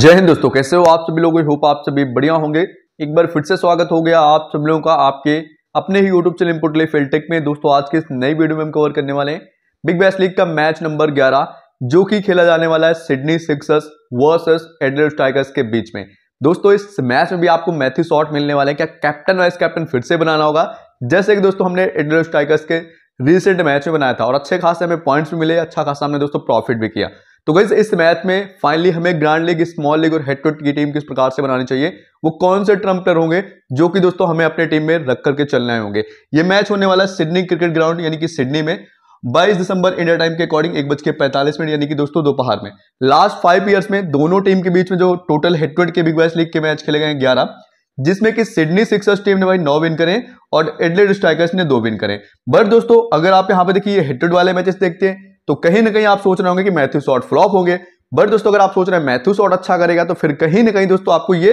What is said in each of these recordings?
जय हिंद दोस्तों कैसे हो आप सभी लोग होप आप सभी बढ़िया होंगे एक बार फिर से स्वागत हो गया आप सभी लोगों का आपके अपने ही यूट्यूब चैनल ले फिल्टेक में दोस्तों आज के इस नई वीडियो में हम कवर करने वाले हैं बिग बैस लीग का मैच नंबर 11 जो कि खेला जाने वाला है Sydney Sixers versus Adelaide tigers के बीच में दोस्तों इस मैच में भी आपको मैथी शॉट मिलने वाले हैं क्या कैप्टन वाइस कैप्टन फिर से बनाना होगा जैसे कि दोस्तों हमने एडल टाइगर्स के रिसेंट मैच में बनाया था और अच्छे खासे हमें पॉइंट्स भी मिले अच्छा खासा हमने दोस्तों प्रॉफिट भी किया तो गई इस मैच में फाइनली हमें ग्रांड लीग स्मॉल लीग और हेड टू की टीम किस प्रकार से बनानी चाहिए वो कौन से ट्रम्प प्लेयर होंगे जो कि दोस्तों हमें अपने टीम में रख करके चलने होंगे ये मैच होने वाला सिडनी क्रिकेट ग्राउंड यानी कि सिडनी में 22 दिसंबर इंडिया टाइम के अकॉर्डिंग एक बज के पैंतालीस मिनट यानी कि दोस्तों दोपहर में लास्ट फाइव ईयर्स में दोनों टीम के बीच में जो टोटल हेड टू के बिग बैस लीग के मैच खेले गए ग्यारह जिसमें कि सिडनी सिक्सर्स टीम ने भाई नौ विन करें और एडलेट स्ट्राइकर्स ने दो विन करें बट दोस्तों अगर आप यहां पे देखिए हेड वाले मैचेस देखते हैं तो कहीं ना कहीं आप सोच रहे होंगे कि मैथ्यू शॉट फ्लॉप होंगे बट दोस्तों अगर आप सोच रहे हैं मैथ्यू शॉट अच्छा करेगा तो फिर कहीं ना कहीं दोस्तों आपको ये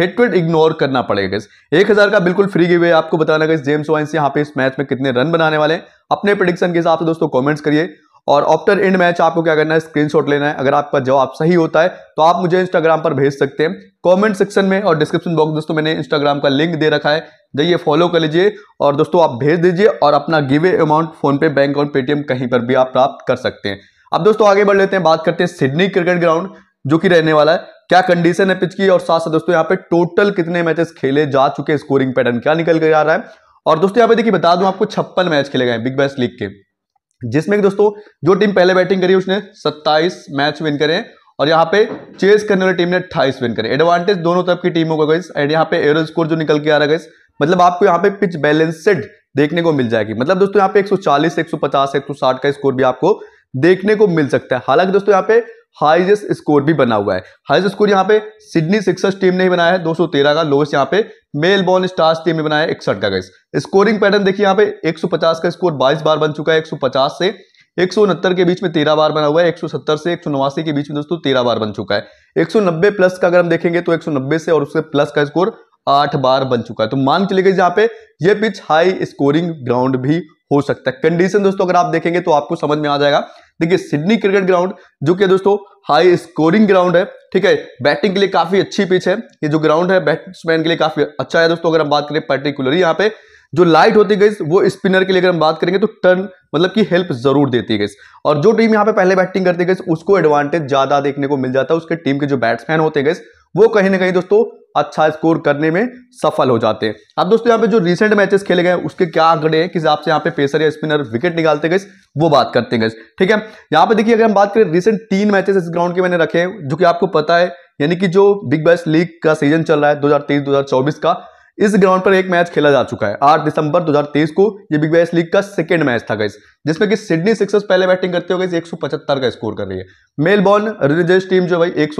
हेटवेट इग्नोर करना पड़ेगा एक हजार का बिल्कुल फ्री गिवे आपको बताना गया जेम्स वाइंस यहाँ पे इस मैच में कितने रन बनाने वाले हैं अपने प्रिडिक्शन के हिसाब से दोस्तों कमेंट्स करिए और ऑप्टर एंड मैच आपको क्या करना है स्क्रीनशॉट लेना है अगर आपका जवाब सही होता है तो आप मुझे इंस्टाग्राम पर भेज सकते हैं कमेंट सेक्शन में और डिस्क्रिप्शन बॉक्स दोस्तों मैंने इंस्टाग्राम का लिंक दे रखा है जाइए फॉलो कर लीजिए और दोस्तों आप भेज दीजिए और अपना गिवे अमाउंट फ़ोनपे बैंक और पेटीएम कहीं पर भी आप प्राप्त कर सकते हैं अब दोस्तों आगे बढ़ लेते हैं बात करते हैं सिडनी क्रिकेट ग्राउंड जो कि रहने वाला है क्या कंडीशन है पिच की और साथ साथ दोस्तों यहाँ पे टोटल कितने मैचेस खेले जा चुके हैं स्कोरिंग पैटर्न क्या निकल कर आ रहा है और दोस्तों यहाँ पे देखिए बता दूं आपको छप्पन मैच खेले गए बिग बैस लीग के जिसमें दोस्तों जो टीम पहले बैटिंग करी उसने सत्ताईस मैच विन करे और यहाँ पे चेस करने वाली टीम ने अट्ठाईस विन करे एडवांटेज दोनों तरफ की टीमों का गई एंड यहाँ पे एवरेज स्कोर जो निकल के आ रहा है मतलब आपको यहाँ पे पिच बैलेंसड देखने को मिल जाएगी मतलब दोस्तों यहाँ पे 140, 150, 160 का स्कोर भी आपको देखने को मिल सकता है हालांकि दोस्तों यहाँ पे हाईएस्ट स्कोर भी बना हुआ है हाईएस्ट स्कोर यहाँ पे सिडनी सिक्सर्स टीम ने बनाया है 213 का लोएस्ट यहाँ पे मेलबोर्न स्टार्स टीम ने बनाया है इकसठ का गाइस स्कोरिंग पैटर्न देखिए यहाँ पे 150 का स्कोर 22 बार बन चुका है 150 से एक के बीच में 13 बार बना हुआ है 170 से एक के बीच में दोस्तों तेरह बार बन चुका है 190 प्लस का अगर हम देखेंगे तो 190 से और उससे प्लस का स्कोर आठ बार बन चुका है तो मान के गई यहाँ पे ये पिच हाई स्कोरिंग ग्राउंड भी हो सकता है कंडीशन दोस्तों अगर आप देखेंगे तो आपको समझ में आ जाएगा देखिए सिडनी क्रिकेट ग्राउंड जो कि दोस्तों हाई स्कोरिंग ग्राउंड है ठीक है बैटिंग के लिए काफी अच्छी पिच है ये जो ग्राउंड है बैट्समैन के लिए काफी अच्छा है दोस्तों अगर हम बात करें पर्टिकुलरली यहाँ पे जो लाइट होती गई वो स्पिनर के लिए अगर हम बात करेंगे तो टर्न मतलब कि हेल्प जरूर देती गई और जो टीम यहाँ पे पहले बैटिंग करती गई उसको एडवांटेज ज्यादा देखने को मिल जाता है उसके टीम के जो बैट्समैन होते गए वो कहीं ना कहीं दोस्तों अच्छा स्कोर करने में सफल हो जाते हैं अब दोस्तों यहाँ पे जो रिसेंट मैचेस खेले गए उसके क्या आंकड़े हैं किस आपसे यहाँ पे पेसर या स्पिनर विकेट निकालते गए वो बात करते गए ठीक है यहाँ पे देखिए अगर हम बात करें रिसेंट तीन मैचेस इस ग्राउंड के मैंने रखे हैं जो कि आपको पता है यानी कि जो बिग बैस लीग का सीजन चल रहा है दो हजार का इस ग्राउंड पर एक मैच खेला जा चुका है 8 दिसंबर 2023 को ये बिग बैस लीग का सेकेंड मैच था गैस जिसमें कि सिडनी सिक्सर्स पहले बैटिंग करते हुए एक सौ का स्कोर कर रही है मेलबॉर्न रिलीजियस टीम जो भाई एक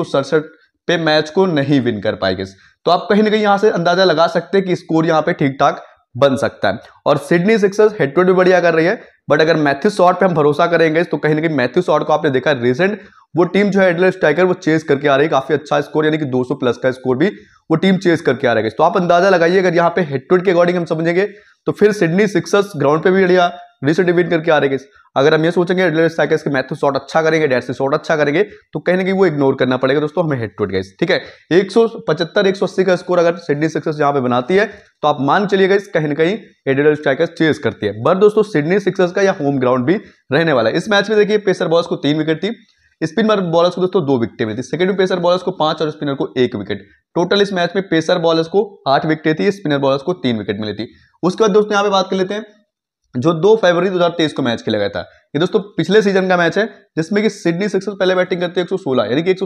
पे मैच को नहीं विन कर पाएगी तो आप कहीं ना कहीं यहां से अंदाजा लगा सकते हैं कि स्कोर यहाँ पे ठीक ठाक बन सकता है और सिडनी सिक्सर्स हेडवेड भी बढ़िया कर रही है बट अगर मैथ्यू शॉर्ट पे हम भरोसा करेंगे तो कहीं ना कहीं मैथ्यू शॉर्ट को आपने देखा रिसेंट वो टीम जो है एडलर स्ट्राइकर वो चेस करके आ रही है काफी अच्छा स्कोर यानी कि 200 प्लस का स्कोर भी वो टीम चेस करके आ रही है तो आप अंदाजा लगाइए अगर यहाँ पे हेड के अकॉर्डिंग हम समझेंगे तो फिर सिडनी सिक्सर्स ग्राउंड पे भी बढ़िया रिसडिविन करके आ रहे अगर हम ये सोचेंगे एडलेस साइकिस के शॉर्ट अच्छा करेंगे डेट से शॉर्ट अच्छा करेंगे तो कहीं ना कहीं वो इग्नोर करना पड़ेगा दोस्तों हमें हेड टूट गए ठीक है एक सौ पचहत्तर एक सौ अस्सी का स्कोर अगर सिडनी सिक्सर्स यहाँ पे बनाती है तो आप मान चलिए इस कहीं ना कहीं एडलेस स्ट्राइकर्स चेज करती है बट दोस्तों सिडनी सिक्सर्स का यह होम ग्राउंड भी रहने वाला है इस मैच में देखिए पेसर बॉल्स को तीन विकेट थी स्पिन बॉलर्स को दोस्तों दो विकेटें मिली सेकंड पेसर बॉलर्स को पांच और स्पिनर को एक विकेट टोटल इस मैच में पेसर बॉलर्स को आठ विकेट थी स्पिनर बॉलर्स को तीन विकेट मिली थी उसके बाद दोस्तों यहाँ पे बात कर लेते हैं जो दो फरवरी 2023 को मैच खेला गया था ये दोस्तों पिछले सीजन का मैच है जिसमें कि सिडनी सिक्सर पहले बैटिंग करते हैं सोलह यानी कि एक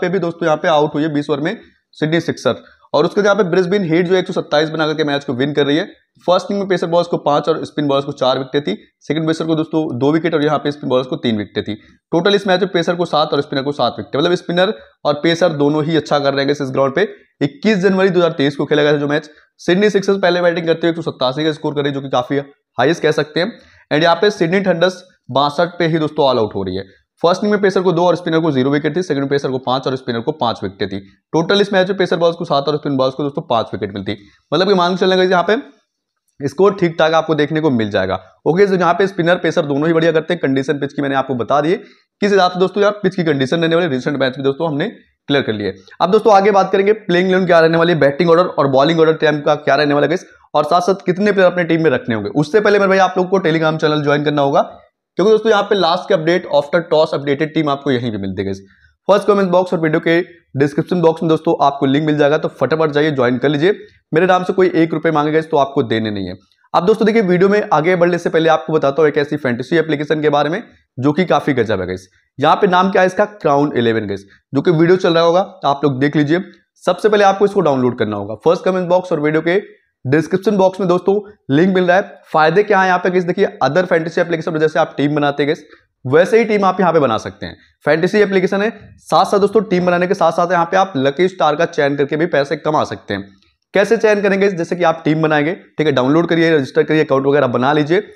पे भी दोस्तों यहाँ पे आउट हुई है बीस ओवर में सिडनी सिक्सर और उसके यहाँ पे ब्रिस्बिन हेड जो एक सौ सत्ताईस बना करके मैच को विन कर रही है फर्स्ट इनिंग में पेसर बॉल्स को पांच और स्पिन बॉल्स को चार विकेटें थी सेकंड पेसर को दोस्तों दो विकेट और यहाँ पे स्पिन बॉल्स को तीन विकेटें थी टोटल इस मैच में पेसर को सात और स्पिनर को सात विकेट मतलब स्पिनर और पेसर दोनों ही अच्छा कर रहे हैं इस ग्राउंड पे इक्कीस जनवरी दो को खेला गया था जो मैच सिडनी सिक्सर्स पहले बैटिंग करते हुए एक सौ सत्तासी का स्कोर करे जो कि काफी हाईएस्ट कह सकते हैं एंड यहाँ पे सिडनी थंडर्स बासठ पे ही दोस्तों ऑल आउट हो रही है फर्स्ट इनिंग में पेसर को दो और स्पिनर को जीरो विकेट थी सेकंड पेसर को पांच और स्पिनर को पांच विकेट थी टोटल इस मैच में पेसर बॉल्स को सात और स्पिन बॉल्स को दोस्तों पांच विकेट मिलती मतलब कि मान चलने का यहाँ पे स्कोर ठीक ठाक आपको देखने को मिल जाएगा ओके तो यहाँ पे स्पिनर पेसर दोनों ही बढ़िया करते हैं कंडीशन पिच की मैंने आपको बता दिए किस हिसाब से दोस्तों यार पिच की कंडीशन रहने वाली रिसेंट मैच में दोस्तों हमने क्लियर कर लिए अब दोस्तों आगे बात करेंगे प्लेइंग इलेवन क्या रहने वाली बैटिंग ऑर्डर और बॉलिंग ऑर्डर टाइम का क्या रहने वाला है और साथ साथ कितने प्लेयर अपने टीम में रखने होंगे उससे पहले मेरे भाई आप लोग को टेलीग्राम चैनल ज्वाइन करना होगा क्योंकि दोस्तों यहाँ पे लास्ट के update after toss updated team आपको यहीं पर मिल देगा फर्स्ट कमेंट बॉक्स और वीडियो के डिस्क्रिप्शन बॉक्स में दोस्तों आपको लिंक मिल जाएगा तो फटाफट जाइए ज्वाइन कर लीजिए मेरे नाम से कोई एक रुपये मांगे गए तो आपको देने नहीं है अब दोस्तों देखिए वीडियो में आगे बढ़ने से पहले आपको बताता हूँ एक ऐसी फैंटेसी एप्लीकेशन के बारे में जो कि काफी गजब है गैस यहाँ पे नाम क्या है इसका क्राउन इलेवन गैस जो कि वीडियो चल रहा होगा आप लोग देख लीजिए सबसे पहले आपको इसको डाउनलोड करना होगा फर्स्ट कमेंट बॉक्स और वीडियो के डिस्क्रिप्शन बॉक्स में दोस्तों लिंक मिल रहा है फायदे क्या है यहाँ पे गैस देखिए अदर फैंटेसी एप्लीकेशन जैसे आप टीम बनाते गए वैसे ही टीम आप यहाँ पे बना सकते हैं फैंटेसी एप्लीकेशन है साथ साथ दोस्तों टीम बनाने के साथ साथ यहाँ पे आप लकी स्टार का चयन करके भी पैसे कमा सकते हैं कैसे चयन करेंगे जैसे कि आप टीम बनाएंगे ठीक है डाउनलोड करिए रजिस्टर करिए अकाउंट वगैरह बना लीजिए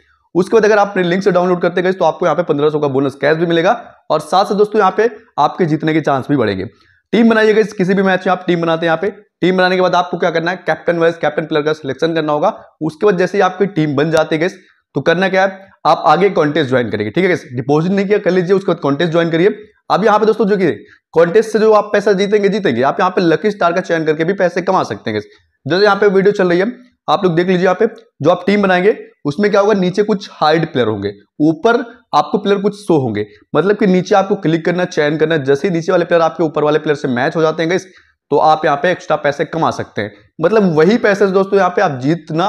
उसके बाद अगर आप अपने लिंक से डाउनलोड करते गए तो आपको यहाँ पे पंद्रह का बोनस कैश भी मिलेगा और साथ साथ दोस्तों यहाँ पे आपके जीतने के चांस भी बढ़ेंगे टीम बनाइएगा इस किसी भी मैच में आप टीम बनाते हैं यहाँ पे टीम बनाने के बाद आपको क्या करना है कैप्टन वाइज कैप्टन प्लेयर का सिलेक्शन करना होगा उसके बाद जैसे ही आपकी टीम बन जाती है तो करना क्या है आप आगे कॉन्टेस्ट ज्वाइन करेंगे ठीक है डिपोजिट नहीं किया कर लीजिए उसके बाद कॉन्टेस्ट ज्वाइन करिए अब यहाँ पे दोस्तों जो कि कॉन्टेस्ट से जो आप पैसा जीतेंगे जीतेंगे आप यहाँ पे लकी स्टार का चयन करके भी पैसे कमा सकते हैं जैसे यहाँ पे वीडियो चल रही है आप लोग देख लीजिए यहाँ पे जो आप टीम बनाएंगे उसमें क्या होगा नीचे कुछ हाइड प्लेयर होंगे ऊपर आपको प्लेयर कुछ शो होंगे मतलब कि नीचे आपको क्लिक करना चयन करना जैसे ही नीचे वाले प्लेयर आपके ऊपर वाले प्लेयर से मैच हो जाते हैं तो आप यहाँ पे एक्स्ट्रा पैसे कमा सकते हैं मतलब वही पैसे दोस्तों यहाँ पे आप जीतना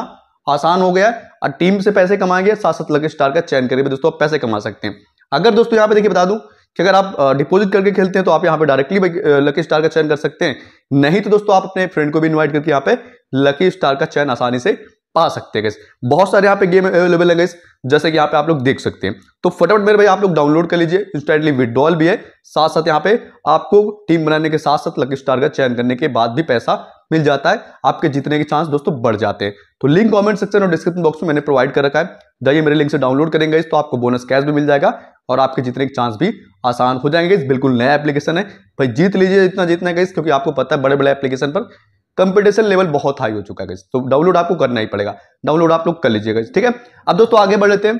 आसान हो गया और टीम से पैसे कमाएंगे साथ साथ लगे स्टार का चयन करिए दोस्तों आप पैसे कमा सकते हैं अगर दोस्तों यहाँ पे देखिए बता दूं कि अगर आप डिपॉजिट करके खेलते हैं तो आप यहाँ पे डायरेक्टली लकी स्टार का चयन कर सकते हैं नहीं तो दोस्तों आप अपने फ्रेंड को भी इन्वाइट करके यहाँ पे लकी स्टार का चयन आसानी से पा सकते हैं बहुत सारे यहाँ पे गेम अवेलेबल है जैसे कि यहाँ पे आप लोग देख सकते हैं तो फटाफट मेरे भाई आप लोग डाउनलोड कर लीजिए इंस्टेंटली विड्रॉल भी है साथ साथ यहाँ पे आपको टीम बनाने के साथ साथ लकी स्टार का चयन करने के बाद भी पैसा मिल जाता है आपके जीतने के चांस दोस्तों बढ़ जाते हैं तो लिंक कमेंट सेक्शन और डिस्क्रिप्शन बॉक्स में मैंने प्रोवाइड कर रखा है जाइए मेरे लिंक से डाउनलोड करेंगे इस तो आपको बोनस कैश भी मिल जाएगा और आपके जीतने के चांस भी आसान हो जाएंगे बिल्कुल नया एप्लीकेशन है भाई जीत लीजिए इतना जीतना गई क्योंकि आपको पता है बड़े बड़े एप्लीकेशन पर कंपटीशन लेवल बहुत हाई हो चुका है तो डाउनलोड आपको करना ही पड़ेगा डाउनलोड आप लोग कर लीजिएगा ठीक है अब दोस्तों आगे बढ़ लेते हैं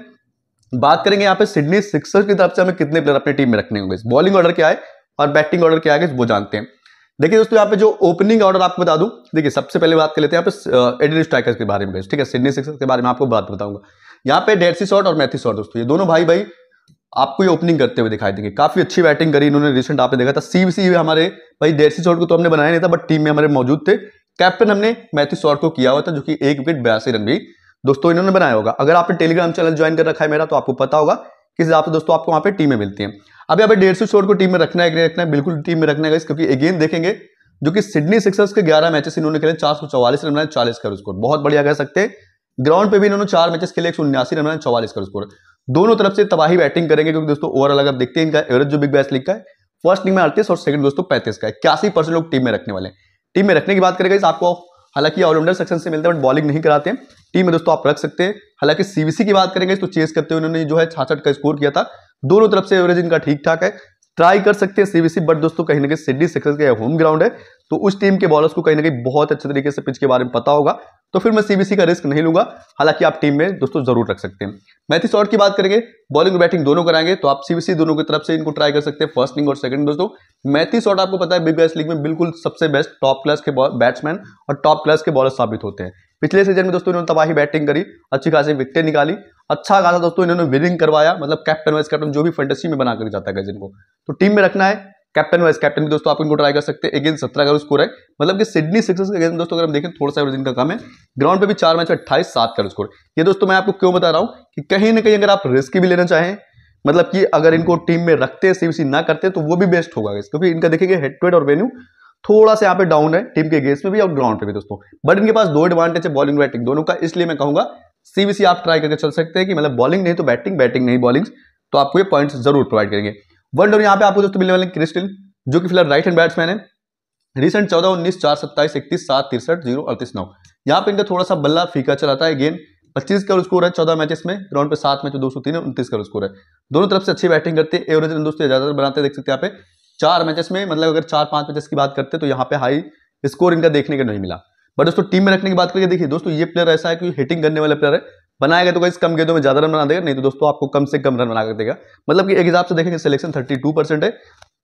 बात करेंगे यहाँ पे सिडनी सिक्सर्स की तरफ से हमें कितने प्लेयर अपनी टीम में रखने होंगे बॉलिंग ऑर्डर क्या है और बैटिंग ऑर्डर क्या है वो जानते हैं देखिए दोस्तों यहाँ पे जो ओपनिंग ऑर्डर आपको बता दूं देखिए सबसे पहले बात कर लेते हैं यहाँ पे एडिन स्ट्राइकर्स के बारे में ठीक है सिडनी सिक्सर्स के बारे में आपको बात बताऊंगा यहाँ पे डेरसी शॉट और मैथी शॉट दोस्तों ये दोनों भाई भाई आपको ये ओपनिंग करते हुए दिखाई देंगे काफी अच्छी बैटिंग करी इन्होंने रिसेंट आपने देखा था सीबीसी हमारे भाई डेरसी शॉट को तो हमने बनाया नहीं था बट टीम में हमारे मौजूद थे कैप्टन हमने मैथी शॉट को किया हुआ था जो कि एक विकेट बयासी रन भी दोस्तों इन्होंने बनाया होगा अगर आपने टेलीग्राम चैनल ज्वाइन कर रखा है मेरा तो आपको पता होगा किस हिसाब से दोस्तों आपको वहाँ पे टीमें मिलती हैं अब यहाँ डेढ़ सौ शोर को टीम में रखना है रखना है बिल्कुल टीम में रखना है क्योंकि अगेन देखेंगे जो कि सिडनी सिक्सर्स के ग्यारह मैचेस इन्होंने खेले चार सौ चौवालीस रन बनाए चालीस का स्कोर बहुत बढ़िया कह सकते हैं ग्राउंड पे भी इन्होंने चार मैचेस खेले एक सौ उन्यासी रन बनाए चौवालीस का स्कोर दोनों तरफ से तबाही बैटिंग करेंगे क्योंकि दोस्तों ओवरऑल अगर देखते हैं इनका एवरेज जो बिग बैस लीग का है फर्स्ट टीम में अड़तीस और सेकंड दोस्तों पैंतीस का इक्यासी परसेंट लोग टीम में रखने वाले टीम में रखने की बात करेगा आपको हालांकि ऑलराउंडर सेक्शन से मिलता है बट बॉलिंग नहीं कराते हैं टीम में दोस्तों आप रख सकते हैं हालांकि सीबीसी की बात करेंगे तो चेस करते हुए उन्होंने जो है छाछठ का स्कोर किया था दोनों तरफ से एवरेज इनका ठीक ठाक है ट्राई कर सकते हैं सीबीसी बट दोस्तों कहीं ना कहीं सिडनी सिक्सर्स का होम ग्राउंड है तो उस टीम के बॉलर्स को कहीं ना कहीं बहुत अच्छे तरीके से पिच के बारे में पता होगा तो फिर मैं सीबीसी का रिस्क नहीं लूंगा हालांकि आप टीम में दोस्तों जरूर रख सकते हैं मैथी शॉर्ट की बात करेंगे बॉलिंग और बैटिंग दोनों कराएंगे तो आप सीबीसी दोनों की तरफ से इनको ट्राई कर सकते हैं फर्स्ट इनिंग और सेकंड दोस्तों मैथी शॉर्ट आपको पता है बिग बैस लीग में बिल्कुल सबसे बेस्ट टॉप क्लास के बैट्समैन और टॉप क्लास के बॉलर साबित होते हैं पिछले सीजन में दोस्तों इन्होंने तबाही बैटिंग करी अच्छी खासी विकटें निकाली अच्छा खासा दोस्तों इन्होंने विनिंग करवाया मतलब कैप्टन वाइस कैप्टन जो भी फैंटेसी में बनाकर जाता है जिनको तो टीम में रखना है कैप्टन वाइस कैप्टन भी दोस्तों आप इनको ट्राई कर सकते हैं अगेंस्ट सत्रह का स्कोर है मतलब कि सिडनी सिक्सर्स के अगेंस्ट दोस्तों अगर हम देखें थोड़ा सा जिनका कम है ग्राउंड पर भी चार मैच अट्ठाईस सात का स्कोर ये दोस्तों मैं आपको क्यों बता रहा हूँ कि कहीं ना कहीं अगर आप रिस्क भी लेना चाहें मतलब कि अगर इनको टीम में रखते हैं सीबीसी ना करते तो वो भी बेस्ट होगा क्योंकि इनका देखेंगे हेडवेड और वेन्यू थोड़ा सा यहाँ पे डाउन है टीम के अगेंस्ट में भी और ग्राउंड पे भी दोस्तों बट इनके पास दो एडवांटेज है बॉलिंग बैटिंग दोनों का इसलिए मैं कहूंगा सीबीसी आप ट्राई करके चल सकते हैं कि मतलब बॉलिंग नहीं तो बैटिंग बैटिंग नहीं बॉलिंग तो आपको ये पॉइंट्स जरूर प्रोवाइड करेंगे वन डाउन यहाँ पे आपको दोस्तों मिलने वाले क्रिस्टिल जो कि फिलहाल राइट हैंड बैट्समैन है रिसेंट चौदह उन्नीस चार सत्ताईस इकतीस सात तिरसठ जीरो अड़तीस नौ यहाँ पे इनका थोड़ा सा बल्ला फीका चलाता है गेन पच्चीस का स्कोर है चौदह मैचेस में ग्राउंड पे सात मैच दो सौ तीन उनतीस का स्कोर है दोनों तरफ से अच्छी बैटिंग करते हैं एवरेज दोस्तों ज्यादातर बनाते देख सकते हैं यहाँ पे चार मैचेस में मतलब अगर चार पांच मैचेस की बात करते तो यहाँ पे हाई स्कोर इनका देखने को नहीं मिला बट दोस्तों टीम में रखने की बात करके देखिए दोस्तों ये प्लेयर ऐसा है कि हिटिंग करने वाला प्लेयर है बनाएगा तो इस कम गेंदों में ज्यादा रन बना देगा नहीं तो दोस्तों आपको कम से कम रन बना कर देगा मतलब कि एक हिसाब से देखेंगे सिलेक्शन थर्टी टू परसेंट है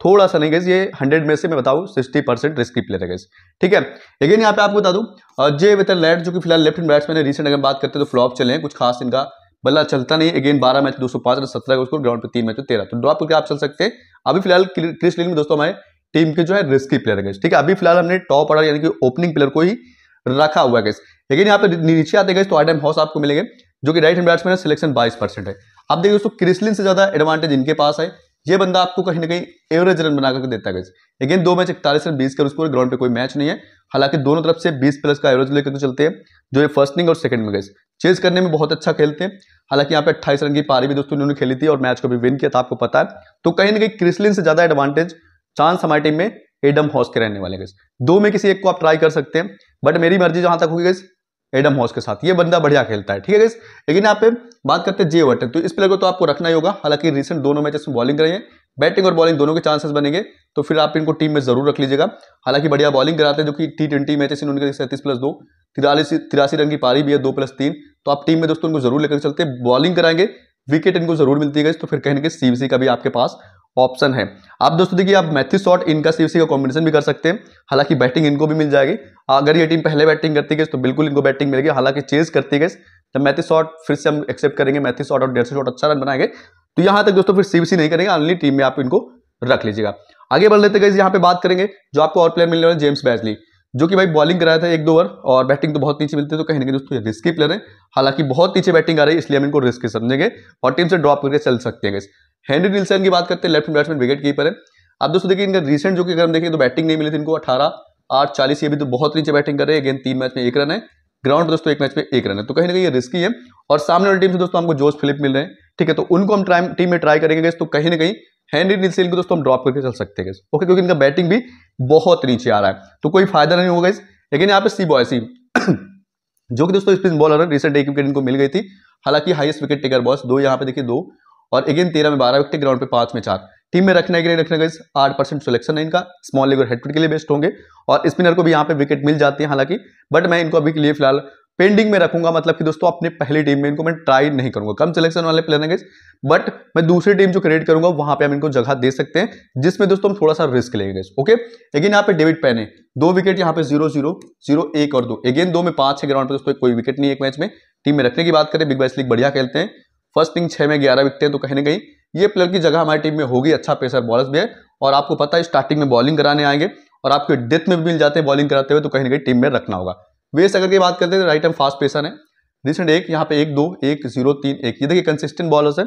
थोड़ा सा नहीं गैस ये हंड्रेड में से मैं बताऊँ सिक्सटी परसेंट रिस्की प्लेयर है गैस ठीक है अगेन यहाँ पे आपको बता दूँ जे वेतन लैट जो कि फिलहाल लेफ्ट हैंड बैट्समैन है रिसेंट अगर बात करते हैं तो फ्लॉप चले हैं कुछ खास इनका बल्ला चलता नहीं अगेन बारह मैच दो सौ पांच रन सत्रह ग्राउंड पर तीन मैच तो तेरह तो ड्रॉप करके आप चल सकते हैं अभी फिलहाल क्रिस लिन में दोस्तों हमारे टीम के जो है रिस्की प्लेयर है ठीक है अभी फिलहाल हमने टॉप ऑर्डर यानी कि ओपनिंग प्लेयर को ही रखा हुआ है लेकिन यहाँ पे नीचे आते गए तो आइडम हाउस आपको मिलेंगे जो कि राइट हैंड बैट्समैन है सिलेक्शन बाईस परसेंट है आप देखिए दोस्तों क्रिसलिन से ज्यादा एडवांटेज इनके पास है ये बंदा आपको कहीं ना कहीं एवरेज रन बना करके देता है अगेन दो मैच इकतालीस रन बीस कर उसको ग्राउंड पे कोई मैच नहीं है हालांकि दोनों तरफ से बीस प्लस का एवरेज लेकर चलते हैं जो ये फर्स्ट इनिंग और सेकंड में गए चेज करने में बहुत अच्छा खेलते हैं हालांकि यहाँ पे अट्ठाईस रन की पारी भी दोस्तों उन्होंने खेली थी और मैच को भी विन किया था आपको पता है तो कहीं ना कहीं क्रिसलिन से ज्यादा एडवांटेज चांस हमारी टीम में एडम हॉस के रहने वाले गए दो में किसी एक को आप ट्राई कर सकते हैं बट मेरी मर्जी जहां तक होगी गई एडम हॉस के साथ ये बंदा बढ़िया खेलता है ठीक है लेकिन यहाँ पे बात करते हैं जे वर्टन तो इस प्लेयर को तो आपको रखना ही होगा हालांकि रिसेंट दोनों मैचेस में बॉलिंग करें बैटिंग और बॉलिंग दोनों के चांसेस बनेंगे तो फिर आप इनको टीम में जरूर रख लीजिएगा हालांकि बढ़िया बॉलिंग कराते हैं जो कि टी ट्वेंटी मैचेस इन्होंने सैंतीस प्लस दो तिरालीस तिरासी रन की पारी भी है दो प्लस तीन तो आप टीम में दोस्तों इनको जरूर लेकर चलते बॉलिंग कराएंगे विकेट इनको जरूर मिलती है तो फिर कहेंगे सी का भी आपके पास ऑप्शन है आप दोस्तों देखिए आप मैथ्यू शॉट इनका सीसी का कॉम्बिनेशन भी कर सकते हैं हालांकि बैटिंग इनको भी मिल जाएगी अगर ये टीम पहले बैटिंग करती गई तो बिल्कुल इनको बैटिंग मिलेगी हालांकि चेज करती गई जब मैथ्यू शॉट फिर से हम एक्सेप्ट करेंगे मैथ्यू शॉट और डेढ़ शॉट अच्छा रन बनाएंगे तो यहाँ तक दोस्तों फिर सीबीसी नहीं करेंगे ऑनली टीम में आप इनको रख लीजिएगा आगे बढ़ लेते गए यहाँ पे बात करेंगे जो आपको और प्लेयर मिलने वाले जेम्स बैजली जो कि भाई बॉलिंग कराया था एक दो ओवर और बैटिंग तो बहुत नीचे मिलती है तो कहीं ना कहीं दोस्तों रिस्की प्लेयर है हालांकि बहुत नीचे बैटिंग आ रही है इसलिए हम इनको रिस्की समझेंगे और टीम से ड्रॉप करके चल सकते हैं हेनरी निल्सन की बात करते हैं लेफ्ट बैट्समैन विकेट कीपर है आप दोस्तों देखिए इनका रिसेंट जो कि अगर हम देखें तो बैटिंग नहीं मिली थी इनको अठारह आठ चालीस ये भी तो बहुत नीचे बैटिंग कर रहे हैं अगेन तीन मैच में एक रन है ग्राउंड दोस्तों एक मैच में एक रन है तो कहीं ना कहीं ये रिस्की है और सामने वाली टीम से दोस्तों हमको जोश फिलिप मिल रहे हैं ठीक है तो उनको हम टीम में ट्राई करेंगे तो कहीं ना कहीं हेनरी निल्सन को दोस्तों हम ड्रॉप करके चल सकते हैं ओके क्योंकि इनका बैटिंग भी बहुत नीचे आ रहा है तो कोई फायदा नहीं होगा इस लेकिन यहाँ पे सी बॉय सी जो कि दोस्तों स्पिन बॉलर है रिसेंट एक विकेट इनको मिल गई थी हालांकि हाईएस्ट विकेट टेकर बॉस दो यहाँ पे देखिए दो और अगेन तेरह में बारह विकेट ग्राउंड पे पांच में चार टीम में रखना के लिए रखना आठ परसेंट सिलेक्शन है इनका स्मॉल लेग और हेडफिट के लिए बेस्ट होंगे और स्पिनर को भी यहाँ पे विकेट मिल जाती है हालांकि बट मैं इनको अभी के लिए फिलहाल पेंडिंग में रखूंगा मतलब कि दोस्तों अपने पहली टीम में इनको मैं ट्राई नहीं करूंगा कम सिलेक्शन वाले प्लेयर हैं बट मैं दूसरी टीम जो क्रिएट करूंगा वहां पे हम इनको जगह दे सकते हैं जिसमें दोस्तों हम थोड़ा सा रिस्क लेंगे ओके लेकिन यहाँ पे डेविड पेन है दो विकेट यहाँ पे जीरो जीरो जीरो एक और दो अगेन दो में पांच है ग्राउंड पे दोस्तों कोई विकेट नहीं एक मैच में टीम में रखने की बात करें बिग बैस लीग बढ़िया खेलते हैं फर्स्ट इनिंग छह में ग्यारह हैं तो कहीं ना कहीं ये प्लेयर की जगह हमारी टीम में होगी अच्छा पेसर बॉलर भी है और आपको पता है स्टार्टिंग में बॉलिंग कराने आएंगे और आपके डेथ में भी मिल जाते हैं बॉलिंग कराते हुए तो कहीं ना कहीं टीम में रखना होगा वेस्ट अगर की बात करते हैं राइट एम फास्ट पेसर है रिसेंट एक यहाँ पे एक दो एक जीरो तीन एक ये देखिए कंसिस्टेंट बॉलर्स है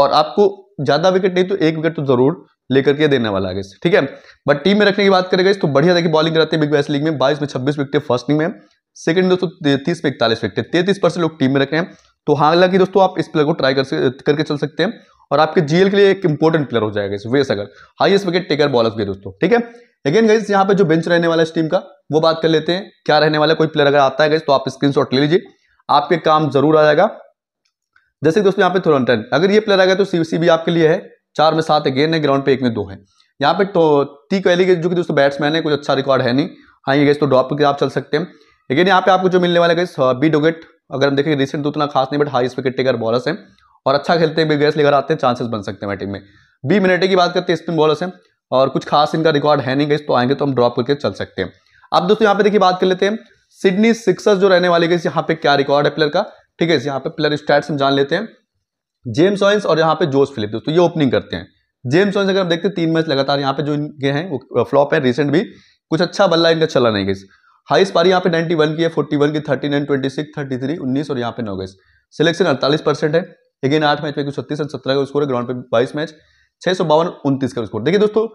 और आपको ज़्यादा विकेट नहीं तो एक विकेट तो जरूर लेकर के देने वाला है ठीक है बट टीम में रखने की बात करेगा तो बढ़िया देखिए बॉलिंग कराते हैं बिग बैस लीग में बाईस में छब्बीस विकेट फर्स्ट इनिंग में सेकंड दोस्तों तीस में इकतालीस विकेट तैतीस परसेंट लोग टीम में रखे हैं तो हालांकि दोस्तों आप इस प्लेयर को ट्राई कर करके चल सकते हैं और आपके जीएल के लिए एक इंपॉर्टेंट प्लेयर हो जाएगा इस वेस अगर हाईएस्ट विकेट टेकर बॉलर के दोस्तों ठीक है अगेन गाइज यहाँ पे जो बेंच रहने वाला है इस टीम का वो बात कर लेते हैं क्या रहने वाला कोई प्लेयर अगर आता है गाइज तो आप स्क्रीन ले लीजिए आपके काम जरूर आ जाएगा जैसे दोस्तों यहाँ पे थ्रोनटन अगर ये प्लेयर आ गया तो सी भी आपके लिए है चार में सात गेंद है ग्राउंड पे एक में दो है यहाँ पे तो टी कोहली जो कि दोस्तों बैट्समैन है कुछ अच्छा रिकॉर्ड है नहीं हाँ ये गए तो ड्रॉप करके आप चल सकते हैं लेकिन यहाँ पे आपको जो मिलने वाला गए बी डोगेट अगर हम देखें रिसेंट तो उतना खास नहीं but high wicket taker bowlers हैं और अच्छा खेलते हैं बिगेस्ट लेकर आते हैं चांसेस बन सकते हैं टीम में बी मिनटे की बात करते हैं स्पिन बॉलर्स हैं और कुछ खास इनका रिकॉर्ड है नहीं गई तो आएंगे तो हम ड्रॉप करके चल सकते हैं अब दोस्तों यहाँ पे देखिए बात कर लेते हैं सिडनी सिक्सर्स जो रहने वाले यहाँ पे क्या रिकॉर्ड है प्लेयर का ठीक है यहाँ पे प्लेयर स्टैट्स हम जान लेते हैं जेम्स ऑयंस और यहाँ पे जोस फिलिप दोस्तों ये ओपनिंग करते हैं जेम्स ऑयंस अगर हम देखते हैं तीन मैच लगातार यहाँ पे जो इनके हैं वो फ्लॉप है रिसेंट भी कुछ अच्छा बल्ला इनका चला नहीं गई हाइस पारी यहाँ पे 91 की है 41 की 39 26 33 19 और यहाँ पे नौ गए सिलेक्शन 48 परसेंट है लेकिन आठ मैच में छत्तीस रन सत्रह का स्कोर है ग्राउंड पे बाईस मैच छः सौ बावन उनतीस का स्कोर देखिए दोस्तों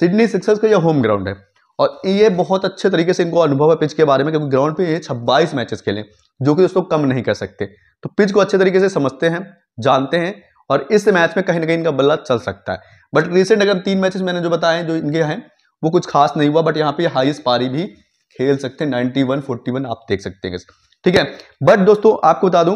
सिडनी सिक्सर्स का यह होम ग्राउंड है और ये बहुत अच्छे तरीके से इनको अनुभव है पिच के बारे में क्योंकि ग्राउंड पे ये छब्बाईस मैचेस खेले जो कि दोस्तों कम नहीं कर सकते तो पिच को अच्छे तरीके से समझते हैं जानते हैं और इस मैच में कहीं ना कहीं इनका बल्ला चल सकता है बट रिसेंट अगर तीन मैचेस मैंने जो बताए जो इनके हैं वो कुछ खास नहीं हुआ बट यहाँ पे हाईएस्ट पारी भी खेल सकते हैं नाइनटी वन फोर्टी वन आप देख सकते हैं ठीक है बट दोस्तों आपको बता दूं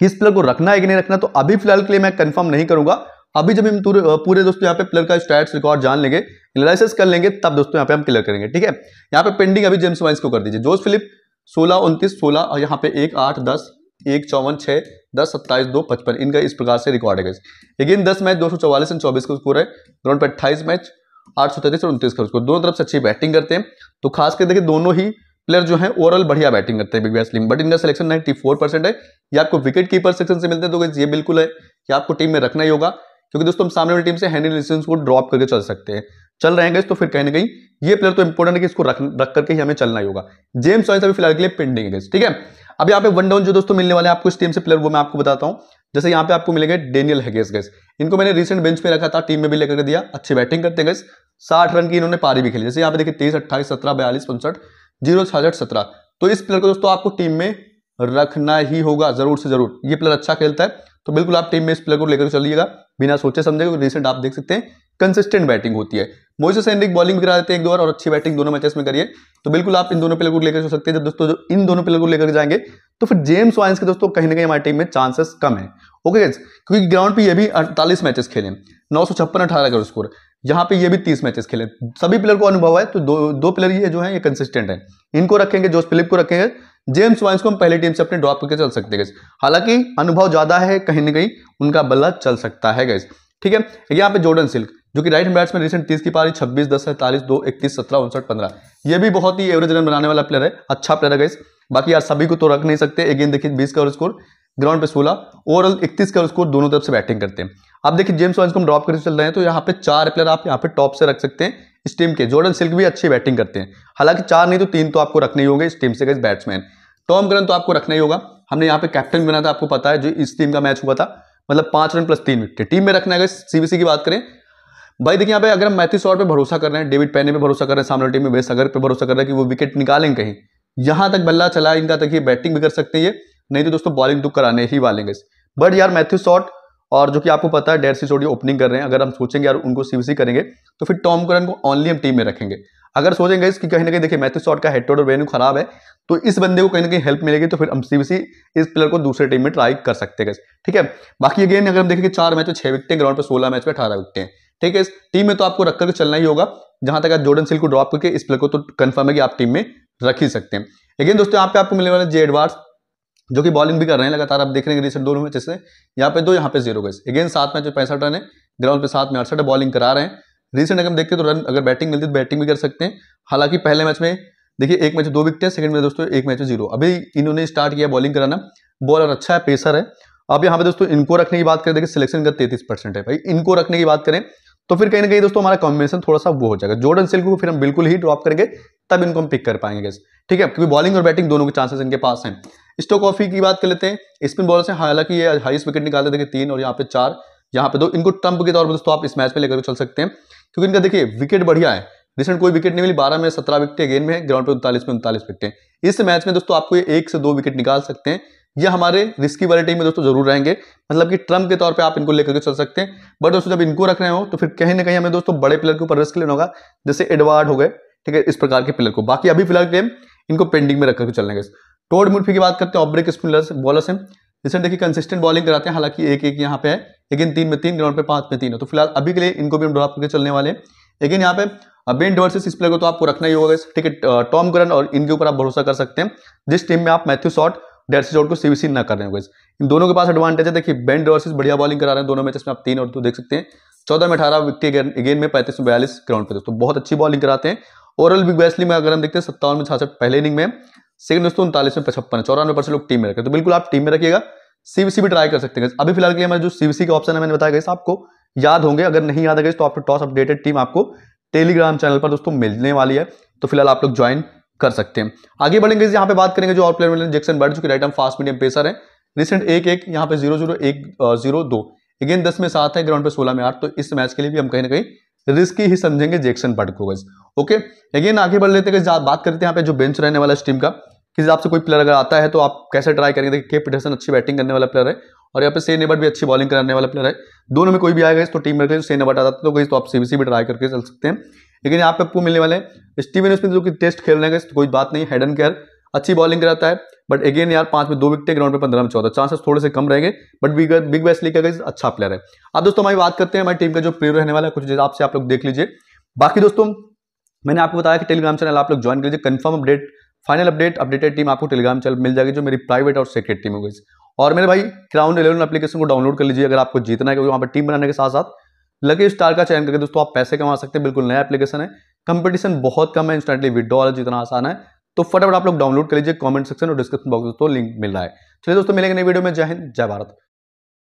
किस प्लेयर को रखना है कि नहीं रखना तो अभी फिलहाल के लिए मैं कंफर्म नहीं करूंगा अभी जब हम पूरे दोस्तों यहाँ पे प्लेयर का स्टैट्स रिकॉर्ड जान लेंगे एनालिसिस कर लेंगे तब दोस्तों यहाँ पे हम क्लियर करेंगे ठीक है यहाँ पे पेंडिंग अभी जेम्स वाइंस को कर दीजिए जोस फिलिप सोलह उनतीस सोलह और यहाँ पे एक आठ दस एक चौवन छः दस सत्ताईस दो पचपन इनका इस प्रकार से रिकॉर्ड है लेकिन दस मैच दो सौ चौवालीस एंड चौबीस को स्कोर है ग्राउंड पर अट्ठाईस मैच आठ सौ तैतीस और उनतीस का को दोनों तरफ से अच्छी बैटिंग करते हैं तो खास कर देखिए दोनों ही प्लेयर जो है ओवरऑल बढ़िया बैटिंग करते हैं बिग बैस टीम बट इनका सिलेक्शन फोर परसेंट है ये आपको विकेट कीपर सेक्शन से मिलते हैं तो ये बिल्कुल है कि आपको टीम में रखना ही होगा क्योंकि दोस्तों हम सामने वाली टीम से हैनी लिसन को ड्रॉप करके चल सकते हैं चल रहे हैं तो फिर कहीं ना कहीं ये प्लेयर तो इंपॉर्टेंट है कि इसको रख रख करके ही हमें चलना ही होगा जेम्स ऑयस अभी फिलहाल के लिए पेंडिंग है ठीक है अब यहाँ पे वन डाउन जो दोस्तों मिलने वाले आपको इस टीम से प्लेयर वो मैं आपको बताता हूँ जैसे यहाँ पे आपको मिलेंगे डेनियल हैगेस गैस इनको मैंने रिसेंट बेंच पे रखा था टीम में भी लेकर दिया अच्छी बैटिंग करते गैस साठ रन की इन्होंने पारी भी खेली जैसे यहाँ पे देखिए तेईस अट्ठाईस सत्रह बयालीस उनसठ जीरो छियासठ सत्रह तो इस प्लेयर को दोस्तों आपको टीम में रखना ही होगा जरूर से जरूर ये प्लेयर अच्छा खेलता है तो बिल्कुल आप टीम में इस प्लेयर को लेकर चलिएगा बिना सोचे समझे रिसेंट आप देख सकते हैं कंसिस्टेंट बैटिंग होती है मोइस सैंडिक बॉलिंग भी करा देते हैं एक दो बार और अच्छी बैटिंग दोनों मैचेस में करिए तो बिल्कुल आप इन दोनों प्लेयर को लेकर सो सकते हैं जब दोस्तों जो इन दोनों प्लेयर को लेकर जाएंगे तो फिर जेम्स वाइंस के दोस्तों कहीं ना कहीं हमारी टीम में चांसेस कम है ओके गेज क्योंकि ग्राउंड पर यह भी अड़तालीस मैचेस खेले नौ सौ छप्पन अठारह का स्कोर यहाँ पे ये भी तीस मैचेस खेले सभी प्लेयर को अनुभव है तो दो दो प्लेयर ये जो है ये कंसिस्टेंट है इनको रखेंगे जोश फिलिप को रखेंगे जेम्स वाइंस को हम पहले टीम से अपने ड्रॉप करके चल सकते हैं गैस हालांकि अनुभव ज़्यादा है कहीं ना कहीं उनका बल्ला चल सकता है गैस ठीक है यहाँ पे जोर्डन सिल्क जो कि राइट बैट्स बैट्समैन रिसेंट तीस की पारी छब्बीस दस सैंतालीस दो इकतीस सत्रह उनसठ पंद्रह ये भी बहुत ही एवरेज रन बनाने वाला प्लेयर है अच्छा प्लेयर है गैस बाकी यार सभी को तो रख नहीं सकते एक गेंद देखिए बीस का स्कोर ग्राउंड पे सोलह ओवरऑल इकतीस का स्कोर दोनों तरफ से बैटिंग करते हैं आप देखिए जेम्स वाइंस को हम ड्रॉप करके चल रहे हैं तो यहाँ पे चार प्लेयर आप यहाँ पे टॉप से रख सकते हैं इस टीम के जोर्डन सिल्क भी अच्छी बैटिंग करते हैं हालांकि चार नहीं तो तीन तो आपको रखने ही होंगे इस टीम से गए बैट्समैन टॉम करन तो आपको रखना ही होगा हमने यहाँ पे कैप्टन बना था आपको पता है जो इस टीम का मैच हुआ था मतलब पांच रन प्लस तीन विकेट टीम में रखना है सीबीसी की बात करें भाई देखिए यहाँ पे अगर हम मैथी शॉर्ट पर भरोसा कर रहे हैं डेविड पैने पर भरोसा कर रहे हैं सामने टीम में वेस अगर पर भरोसा कर रहे हैं कि वो विकेट निकालेंगे कहीं यहाँ तक बल्ला चला इनका तक ये बैटिंग भी कर सकते हैं ये नहीं तो दोस्तों बॉलिंग तो कराने ही वालेंगे बट यार मैथ्यू शॉर्ट और जो कि आपको पता है डेढ़ सी जोड़ी ओपनिंग कर रहे हैं अगर हम सोचेंगे यार उनको सीवीसी करेंगे तो फिर टॉम करन को ओनली हम टीम में रखेंगे अगर सोचेंगे इसकी कहीं ना कहीं देखिए मैथ्यू शॉट का हेड और वेन्यू खराब है तो इस बंदे को कहीं ना कहीं हेल्प मिलेगी तो फिर हम सीवीसी इस प्लेयर को दूसरे टीम में ट्राई कर सकते हैं ठीक है बाकी अगेन अगर हम देखेंगे चार मैच में छह विकटें ग्राउंड पर सोलह मैच में अठारह विकटें ठीक है इस टीम में तो आपको रखकर चलना ही होगा जहां तक आप जोर्डन सिल को ड्रॉप करके इस प्लेयर को तो कन्फर्म है कि आप टीम में रख ही सकते हैं लेकिन दोस्तों यहाँ पे आपको मिलने वाले जे एडवार्स जो कि बॉलिंग भी कर रहे हैं लगातार आप देख रहे हैं रिसेंट दोनों मैचेस से यहाँ पे दो यहाँ पे जीरो गए अगेन सात मैच में पैंसठ रन है ग्राउंड पे सात में अड़सठ बॉलिंग करा रहे हैं रिसेंट अगर हम देखते तो रन अगर बैटिंग मिलती तो बैटिंग भी कर सकते हैं हालांकि पहले मैच में देखिए एक मैच दो विकेट है सेकंड में दोस्तों एक मैच में जीरो अभी इन्होंने स्टार्ट किया बॉलिंग कराना बॉलर अच्छा है पेसर है अब यहाँ पे दोस्तों इनको रखने की बात करें देखिए सिलेक्शन का तैतीस परसेंट है भाई इनको रखने की बात करें तो फिर कहीं ना कहीं दोस्तों हमारा कॉम्बिनेशन थोड़ा सा वो हो जाएगा जोर्डन सिल्क को फिर हम बिल्कुल ही ड्रॉप करेंगे तब इनको हम पिक कर पाएंगे ठीक है क्योंकि बॉलिंग और बैटिंग दोनों के चांसेस इनके पास हैं स्टोक ऑफी की बात कर लेते हैं स्पिन बॉलर से हालांकि ये हाईस्ट विकेट निकालते देखिए तीन और यहाँ पे चार यहाँ पे दो इनको ट्रंप के तौर पर दोस्तों आप इस मैच में लेकर चल सकते हैं क्योंकि इनका देखिए विकेट बढ़िया है रिसेंट कोई विकेट नहीं मिली बारह में सत्रह विकेटें गेंद में ग्राउंड पे उनतालीस में उनतालीस विकेटें इस मैच में दोस्तों आपको ये एक से दो विकेट निकाल सकते हैं ये हमारे रिस्की वाले टीम में दोस्तों जरूर रहेंगे मतलब कि ट्रम्प के तौर पे आप इनको लेकर के चल सकते हैं बट दोस्तों जब इनको रख रहे हो तो फिर कहीं ना कहीं हमें दोस्तों बड़े प्लेयर के ऊपर रिस्क लेना होगा जैसे एडवार्ड हो गए ठीक है इस प्रकार के प्लेयर को बाकी अभी फिलहाल टीम इनको पेंडिंग में रखकर चलने गए टोड मुर्फी की बात करते हैं ऑब्रेक स्पिनर्स बॉलर्स हैं जिसमें देखिए कंसिस्टेंट बॉलिंग कराते हैं हालांकि एक एक यहाँ पे है लेकिन तीन में तीन ग्राउंड पे पांच में तीन है तो फिलहाल अभी के लिए इनको भी हम ड्रॉप करके चलने वाले हैं लेकिन यहाँ पे बेन डॉर्सिस इस प्लेयर को तो आपको रखना ही होगा ठीक है टॉम करन और इनके ऊपर आप भरोसा कर सकते हैं जिस टीम में आप मैथ्यू शॉट डेरसी शॉट को सी न कर रहे हो इन दोनों के पास एडवांटेज है देखिए बेन डॉर्सिस बढ़िया बॉलिंग करा रहे हैं दोनों मैचेस में आप तीन और दो देख सकते हैं चौदह में अठारह विकेट गेंद में पैंतीस में बयालीस ग्राउंड पे तो बहुत अच्छी बॉलिंग कराते हैं ओवरऑल बिग बैसली में अगर हम देखते हैं सत्तावन में छियासठ पहले इनिंग में सेकंड दोस्तों उनतालीस में पचपन है चौरानवे परसेंट लोग टीम में रखे तो बिल्कुल आप टीम में रखिएगा सीबीसी भी ट्राई कर सकते हैं अभी फिलहाल के लिए हमारे जो सीबीसी का ऑप्शन है मैंने बताया गया आपको याद होंगे अगर नहीं याद है तो आपको टॉस अपडेटेड टीम आपको टेलीग्राम चैनल पर दोस्तों मिलने वाली है तो फिलहाल आप लोग ज्वाइन कर सकते हैं आगे बढ़ेंगे यहाँ पे बात करेंगे जो और प्लेयर मिले जैक्सन बर्ड जो कि राइट फास्ट मीडियम पेसर है रिसेंट एक एक यहाँ पे जीरो जीरो एक जीरो दो अगेन दस में सात है ग्राउंड पे सोलह में आठ तो इस मैच के लिए भी हम कहीं ना कहीं रिस्की ही समझेंगे जैक्सन बर्ड को गज ओके अगेन आगे बढ़ लेते हैं बात करते हैं यहाँ पे जो बेंच रहने वाला इस टीम का किसी हिसाब से कोई प्लेयर अगर आता है तो आप कैसे ट्राई करेंगे के पीटरसन अच्छी बैटिंग करने वाला प्लेयर है और यहाँ पे सेन एबट भी अच्छी बॉलिंग कराने वाला प्लेयर है दोनों में कोई भी आएगा इस तो टीम में रखेगा सेन एबट आता तो कहीं तो आप सी भी ट्राई करके चल सकते हैं लेकिन यहाँ पे आपको मिलने वाले स्टीवन स्मिथ जो कि टेस्ट खेल रहे हैं तो कोई बात नहीं हेडन केयर अच्छी बॉलिंग कराता है बट अगेन यार पांच में दो विकटें ग्राउंड पर पंद्रह में चौदह चांसेस थोड़े से कम रहेंगे but big big Bash league का अच्छा प्लेयर है अब दोस्तों हमारी बात करते हैं हमारी टीम का जो प्लेयर रहने वाला है कुछ हिसाब से आप लोग देख लीजिए बाकी दोस्तों मैंने आपको बताया कि टेलीग्राम चैनल आप लोग ज्वाइन कर लीजिए confirm update final update updated team आपको टेलीग्राम चैनल मिल जाएगी जो मेरी प्राइवेट और सेक्रेट टीम हो गई और मेरे भाई क्राउन इलेवन एप्लीकेशन को डाउनलोड कर लीजिए अगर आपको जीतना है क्योंकि वहाँ पर टीम बनाने के साथ साथ लकी स्टार का चयन करके दोस्तों आप पैसे कमा सकते हैं बिल्कुल नया एप्लीकेशन है कंपटीशन बहुत कम है इंस्टेंटली विड्रॉल जितना आसान है तो फटाफट आप लोग डाउनलोड कर लीजिए कमेंट सेक्शन और डिस्क्रिप्शन बॉक्स दोस्तों लिंक मिल रहा है चलिए दोस्तों मिलेंगे नई वीडियो में जय हिंद जय भारत